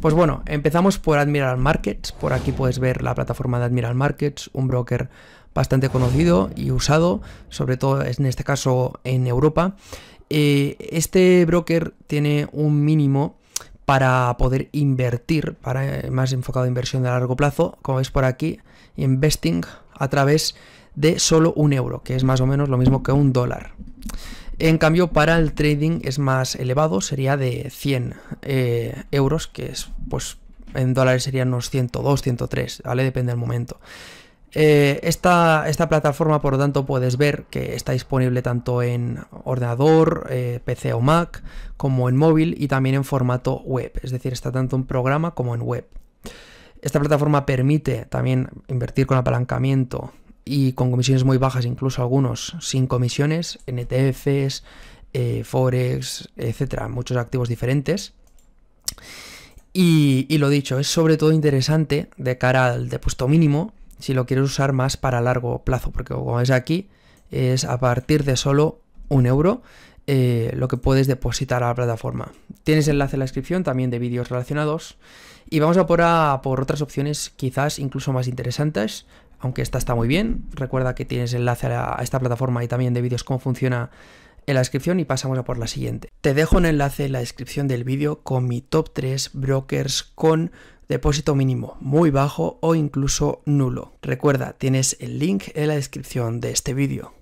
Pues bueno, empezamos por Admiral Markets. Por aquí puedes ver la plataforma de Admiral Markets, un broker bastante conocido y usado, sobre todo en este caso en Europa. Eh, este broker tiene un mínimo para poder invertir, para eh, más enfocado a inversión de largo plazo, como veis por aquí, investing a través de solo un euro, que es más o menos lo mismo que un dólar. En cambio, para el trading es más elevado, sería de 100 eh, euros, que es, pues, en dólares serían unos 102, 103, ¿vale? Depende del momento. Eh, esta, plataforma, por lo tanto, puedes ver que está disponible tanto en ordenador, eh, PC o Mac, como en móvil y también en formato web, es decir, está tanto en programa como en web. Esta plataforma permite también invertir con apalancamiento y con comisiones muy bajas, incluso algunos sin comisiones, NTFs, eh, Forex, etcétera, muchos activos diferentes. Y, y, lo dicho, es sobre todo interesante de cara al depuesto mínimo si lo quieres usar más para largo plazo, porque como ves aquí, es a partir de solo un euro eh, lo que puedes depositar a la plataforma. Tienes enlace en la descripción también de vídeos relacionados. Y vamos a por, otras opciones quizás incluso más interesantes, aunque esta está muy bien. Recuerda que tienes enlace a, a esta plataforma y también de vídeos cómo funciona en la descripción y pasamos a por la siguiente. Te dejo un enlace en la descripción del vídeo con mi top 3 brokers con depósito mínimo muy bajo o incluso nulo. Recuerda, tienes el link en la descripción de este vídeo.